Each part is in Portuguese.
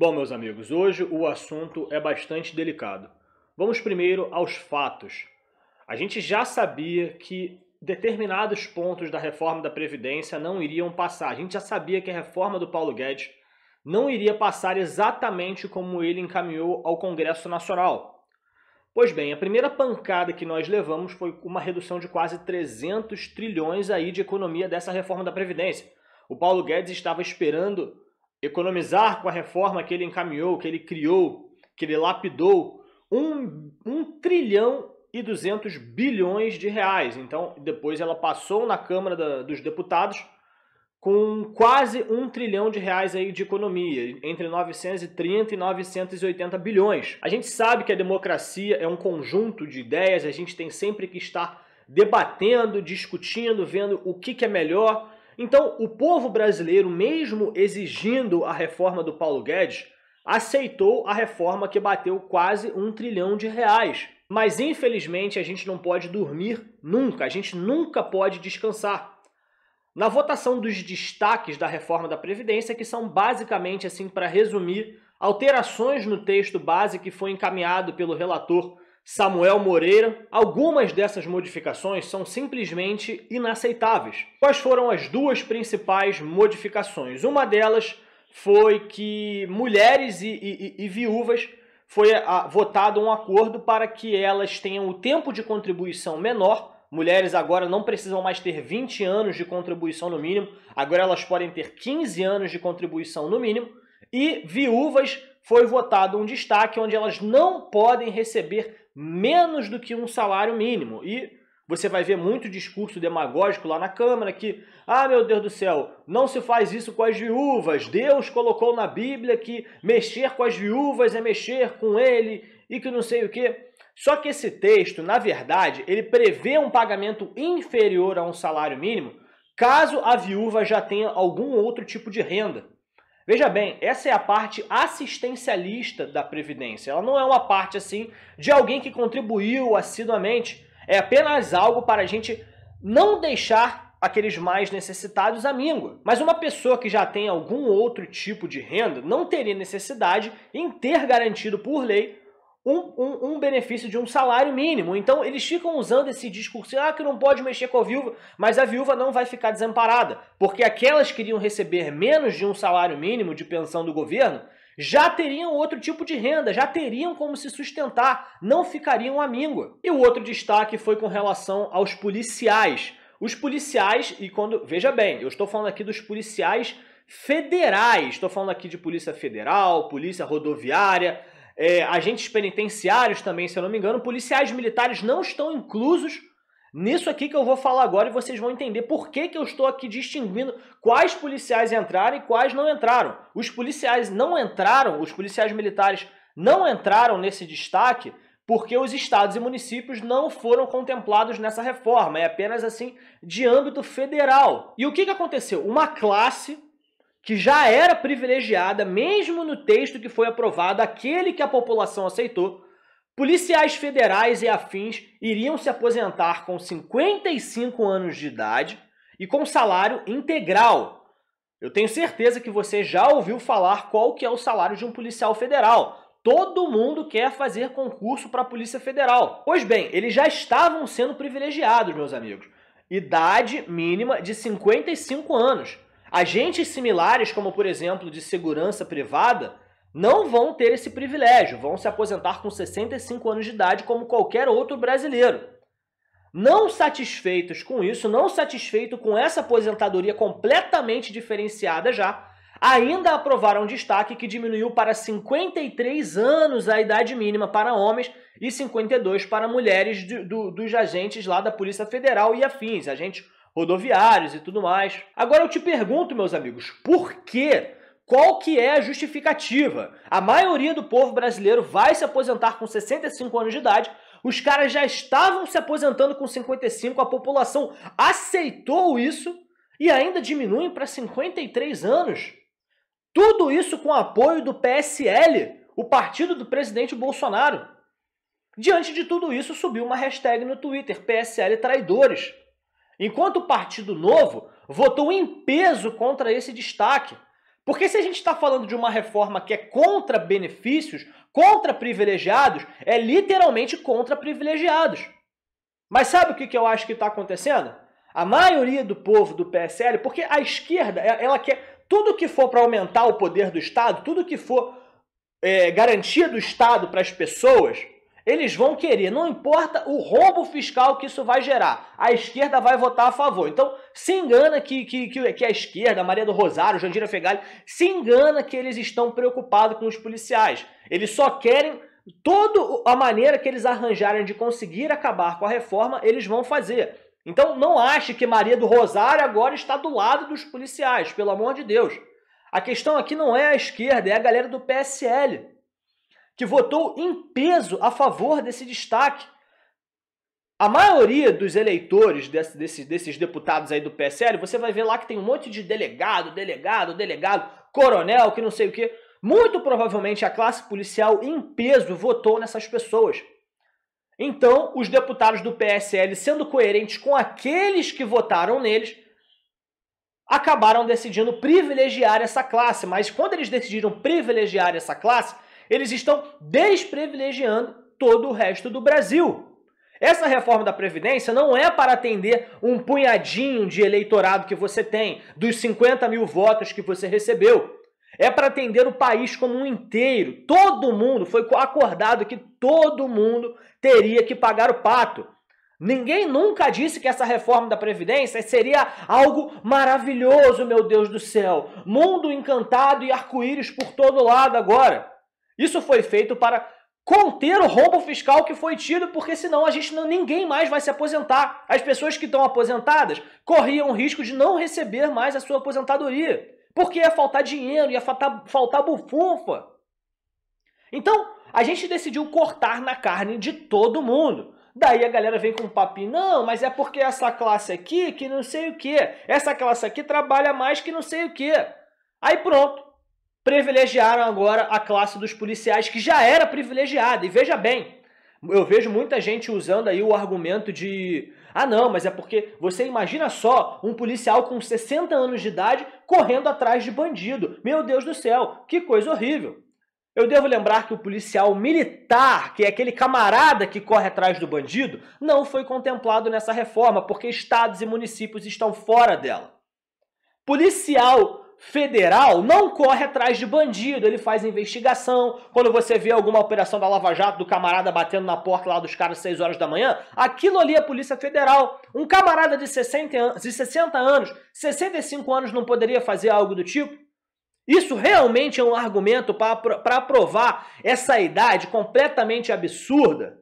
Bom, meus amigos, hoje o assunto é bastante delicado. Vamos primeiro aos fatos. A gente já sabia que determinados pontos da reforma da Previdência não iriam passar. A gente já sabia que a reforma do Paulo Guedes não iria passar exatamente como ele encaminhou ao Congresso Nacional. Pois bem, a primeira pancada que nós levamos foi uma redução de quase 300 trilhões aí de economia dessa reforma da Previdência. O Paulo Guedes estava esperando Economizar com a reforma que ele encaminhou, que ele criou, que ele lapidou, um, um trilhão e 200 bilhões de reais. Então, depois ela passou na Câmara da, dos Deputados com quase um trilhão de reais aí de economia, entre 930 e 980 bilhões. A gente sabe que a democracia é um conjunto de ideias, a gente tem sempre que estar debatendo, discutindo, vendo o que, que é melhor então, o povo brasileiro, mesmo exigindo a reforma do Paulo Guedes, aceitou a reforma que bateu quase um trilhão de reais. Mas infelizmente a gente não pode dormir nunca, a gente nunca pode descansar. Na votação dos destaques da reforma da Previdência, que são basicamente, assim, para resumir, alterações no texto base que foi encaminhado pelo relator Samuel Moreira, algumas dessas modificações são simplesmente inaceitáveis. Quais foram as duas principais modificações? Uma delas foi que mulheres e, e, e viúvas foi a, ah, votado um acordo para que elas tenham o tempo de contribuição menor. Mulheres agora não precisam mais ter 20 anos de contribuição no mínimo, agora elas podem ter 15 anos de contribuição no mínimo. E viúvas foi votado um destaque onde elas não podem receber menos do que um salário mínimo. E você vai ver muito discurso demagógico lá na Câmara que, ah, meu Deus do céu, não se faz isso com as viúvas. Deus colocou na Bíblia que mexer com as viúvas é mexer com ele e que não sei o quê. Só que esse texto, na verdade, ele prevê um pagamento inferior a um salário mínimo caso a viúva já tenha algum outro tipo de renda. Veja bem, essa é a parte assistencialista da Previdência. Ela não é uma parte assim de alguém que contribuiu assiduamente. É apenas algo para a gente não deixar aqueles mais necessitados à míngua. Mas uma pessoa que já tem algum outro tipo de renda não teria necessidade em ter garantido por lei um, um, um, benefício de um salário mínimo. Então eles ficam usando esse discurso, ah, que não pode mexer com a viúva, mas a viúva não vai ficar desamparada, porque aquelas que iriam receber menos de um salário mínimo de pensão do governo já teriam outro tipo de renda, já teriam como se sustentar, não ficariam à míngua. E o outro destaque foi com relação aos policiais. Os policiais, e quando. Veja bem, eu estou falando aqui dos policiais federais, estou falando aqui de Polícia Federal, Polícia Rodoviária é, agentes penitenciários também, se eu não me engano, policiais militares não estão inclusos nisso aqui que eu vou falar agora e vocês vão entender por que, que eu estou aqui distinguindo quais policiais entraram e quais não entraram. Os policiais não entraram, os policiais militares não entraram nesse destaque porque os estados e municípios não foram contemplados nessa reforma, é apenas assim de âmbito federal. E o que, que aconteceu? Uma classe que já era privilegiada, mesmo no texto que foi aprovado, aquele que a população aceitou, policiais federais e afins iriam se aposentar com 55 anos de idade e com salário integral. Eu tenho certeza que você já ouviu falar qual que é o salário de um policial federal. Todo mundo quer fazer concurso para a Polícia Federal. Pois bem, eles já estavam sendo privilegiados, meus amigos. Idade mínima de 55 anos. Agentes similares, como por exemplo de segurança privada, não vão ter esse privilégio, vão se aposentar com 65 anos de idade, como qualquer outro brasileiro. Não satisfeitos com isso, não satisfeito com essa aposentadoria completamente diferenciada já, ainda aprovaram um destaque que diminuiu para 53 anos a idade mínima para homens e 52 para mulheres do, do, dos agentes lá da Polícia Federal e afins, agentes rodoviários e tudo mais. Agora eu te pergunto, meus amigos, por que qual que é a justificativa? A maioria do povo brasileiro vai se aposentar com 65 anos de idade. Os caras já estavam se aposentando com 55, a população aceitou isso e ainda diminuem para 53 anos. Tudo isso com apoio do PSL, o partido do presidente Bolsonaro. Diante de tudo isso, subiu uma hashtag no Twitter, PSL traidores. Enquanto o Partido Novo votou em peso contra esse destaque. Porque se a gente está falando de uma reforma que é contra benefícios, contra privilegiados, é literalmente contra privilegiados. Mas sabe o que, que eu acho que está acontecendo? A maioria do povo do PSL, porque a esquerda, é, ela quer tudo que for para aumentar o poder do Estado, tudo que for é, garantia do Estado para as pessoas, eles vão querer, não importa o roubo fiscal que isso vai gerar, a esquerda vai votar a favor. Então, se engana que, que, que, a esquerda, Maria do Rosário, Jandira Fegali, se engana que eles estão preocupados com os policiais. Eles só querem toda a maneira que eles arranjarem de conseguir acabar com a reforma, eles vão fazer. Então, não ache que Maria do Rosário agora está do lado dos policiais, pelo amor de Deus. A questão aqui não é a esquerda, é a galera do PSL que votou em peso a favor desse destaque. A maioria dos eleitores desse, desses, desses deputados aí do PSL, você vai ver lá que tem um monte de delegado, delegado, delegado, coronel, que não sei o quê. Muito provavelmente a classe policial em peso votou nessas pessoas. Então, os deputados do PSL, sendo coerentes com aqueles que votaram neles, acabaram decidindo privilegiar essa classe. Mas quando eles decidiram privilegiar essa classe, eles estão desprivilegiando todo o resto do Brasil. Essa reforma da Previdência não é para atender um punhadinho de eleitorado que você tem, dos 50 mil votos que você recebeu. É para atender o país como um inteiro. Todo mundo, foi acordado que todo mundo teria que pagar o pato. Ninguém nunca disse que essa reforma da Previdência seria algo maravilhoso, meu Deus do céu. Mundo encantado e arco-íris por todo lado agora. Isso foi feito para conter o roubo fiscal que foi tido, porque senão a gente não, ninguém mais vai se aposentar. As pessoas que estão aposentadas corriam o risco de não receber mais a sua aposentadoria, porque ia faltar dinheiro, ia faltar, faltar bufunfa. Então, a gente decidiu cortar na carne de todo mundo. Daí a galera vem com um papinho, não, mas é porque essa classe aqui que não sei o que, essa classe aqui trabalha mais que não sei o que. Aí pronto, privilegiaram agora a classe dos policiais, que já era privilegiada. E veja bem, eu vejo muita gente usando aí o argumento de ah não, mas é porque você imagina só um policial com 60 anos de idade correndo atrás de bandido. Meu Deus do céu, que coisa horrível. Eu devo lembrar que o policial militar, que é aquele camarada que corre atrás do bandido, não foi contemplado nessa reforma, porque estados e municípios estão fora dela. Policial federal não corre atrás de bandido, ele faz investigação. Quando você vê alguma operação da Lava Jato, do camarada batendo na porta lá dos caras às 6 horas da manhã, aquilo ali é Polícia Federal. Um camarada de 60, anos, de 60 anos, 65 anos não poderia fazer algo do tipo? Isso realmente é um argumento para aprovar essa idade completamente absurda?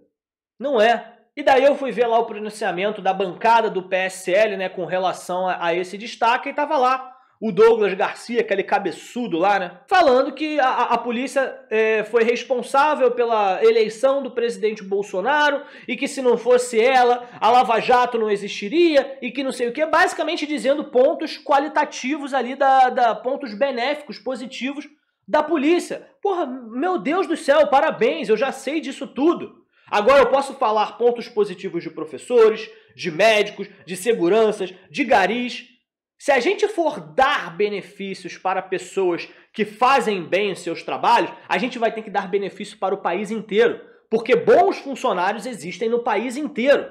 Não é. E daí eu fui ver lá o pronunciamento da bancada do PSL né, com relação a, a esse destaque e estava lá o Douglas Garcia, aquele cabeçudo lá, né? Falando que a, a polícia é, foi responsável pela eleição do presidente Bolsonaro e que se não fosse ela, a Lava Jato não existiria e que não sei o que, basicamente dizendo pontos qualitativos ali, da, da pontos benéficos, positivos da polícia. Porra, meu Deus do céu, parabéns, eu já sei disso tudo. Agora eu posso falar pontos positivos de professores, de médicos, de seguranças, de garis, se a gente for dar benefícios para pessoas que fazem bem os seus trabalhos, a gente vai ter que dar benefício para o país inteiro, porque bons funcionários existem no país inteiro.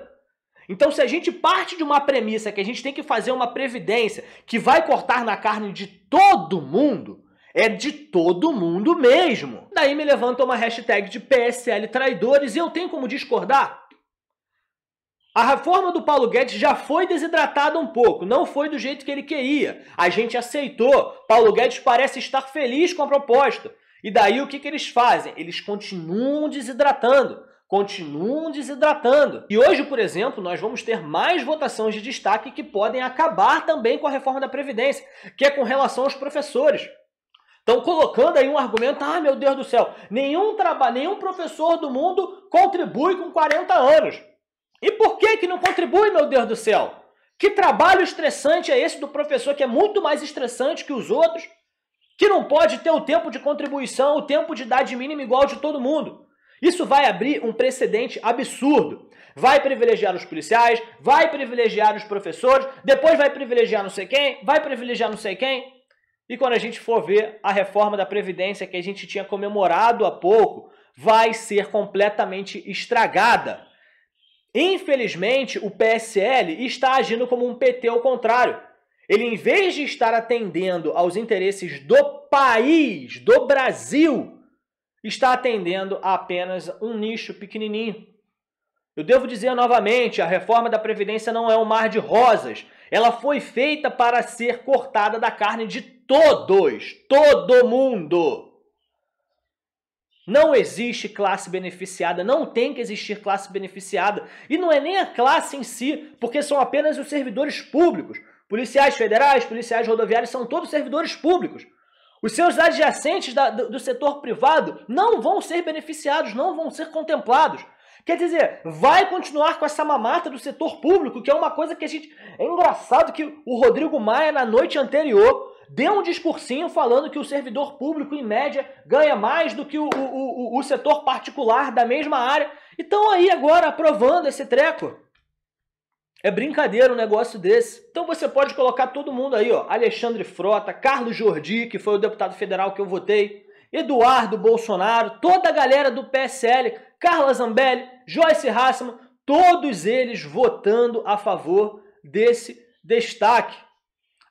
Então, se a gente parte de uma premissa que a gente tem que fazer uma previdência que vai cortar na carne de todo mundo, é de todo mundo mesmo. Daí me levanta uma hashtag de PSL traidores e eu tenho como discordar? A reforma do Paulo Guedes já foi desidratada um pouco, não foi do jeito que ele queria. A gente aceitou. Paulo Guedes parece estar feliz com a proposta. E daí o que, que eles fazem? Eles continuam desidratando, continuam desidratando. E hoje, por exemplo, nós vamos ter mais votações de destaque que podem acabar também com a reforma da Previdência, que é com relação aos professores. Estão colocando aí um argumento, ah, meu Deus do céu, nenhum trabalho, nenhum professor do mundo contribui com 40 anos. E por que que não contribui, meu Deus do céu? Que trabalho estressante é esse do professor que é muito mais estressante que os outros, que não pode ter o tempo de contribuição, o tempo de idade mínima igual de todo mundo. Isso vai abrir um precedente absurdo. Vai privilegiar os policiais, vai privilegiar os professores, depois vai privilegiar não sei quem, vai privilegiar não sei quem. E quando a gente for ver a reforma da Previdência que a gente tinha comemorado há pouco, vai ser completamente estragada. Infelizmente, o PSL está agindo como um PT ao contrário. Ele, em vez de estar atendendo aos interesses do país, do Brasil, está atendendo a apenas um nicho pequenininho. Eu devo dizer novamente, a reforma da Previdência não é um mar de rosas. Ela foi feita para ser cortada da carne de todos, todo mundo. Não existe classe beneficiada, não tem que existir classe beneficiada. E não é nem a classe em si, porque são apenas os servidores públicos. Policiais federais, policiais rodoviários são todos servidores públicos. Os seus adjacentes da, do, do setor privado não vão ser beneficiados, não vão ser contemplados. Quer dizer, vai continuar com essa mamata do setor público, que é uma coisa que a gente. É engraçado que o Rodrigo Maia, na noite anterior, deu um discursinho falando que o servidor público, em média, ganha mais do que o, o, o, o setor particular da mesma área. Então aí agora aprovando esse treco. É brincadeira um negócio desse. Então você pode colocar todo mundo aí, ó. Alexandre Frota, Carlos Jordi, que foi o deputado federal que eu votei, Eduardo Bolsonaro, toda a galera do PSL, Carla Zambelli, Joyce Hasselman, todos eles votando a favor desse destaque.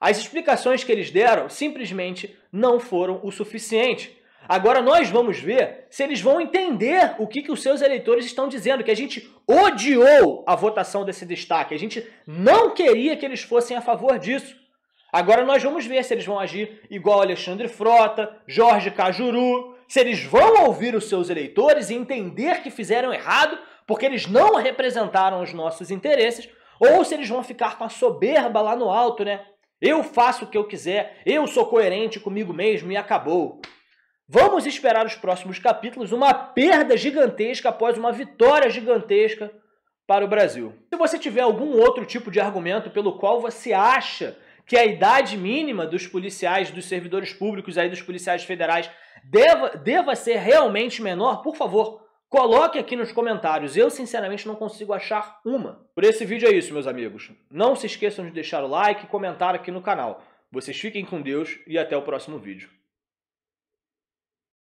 As explicações que eles deram simplesmente não foram o suficiente. Agora nós vamos ver se eles vão entender o que, que os seus eleitores estão dizendo, que a gente odiou a votação desse destaque, a gente não queria que eles fossem a favor disso. Agora nós vamos ver se eles vão agir igual Alexandre Frota, Jorge Cajuru, se eles vão ouvir os seus eleitores e entender que fizeram errado porque eles não representaram os nossos interesses, ou se eles vão ficar com a soberba lá no alto, né? Eu faço o que eu quiser, eu sou coerente comigo mesmo e acabou. Vamos esperar os próximos capítulos uma perda gigantesca após uma vitória gigantesca para o Brasil. Se você tiver algum outro tipo de argumento pelo qual você acha que a idade mínima dos policiais, dos servidores públicos aí, dos policiais federais, deva, deva ser realmente menor, por favor, Coloque aqui nos comentários. Eu, sinceramente, não consigo achar uma. Por esse vídeo é isso, meus amigos. Não se esqueçam de deixar o like e comentar aqui no canal. Vocês fiquem com Deus e até o próximo vídeo.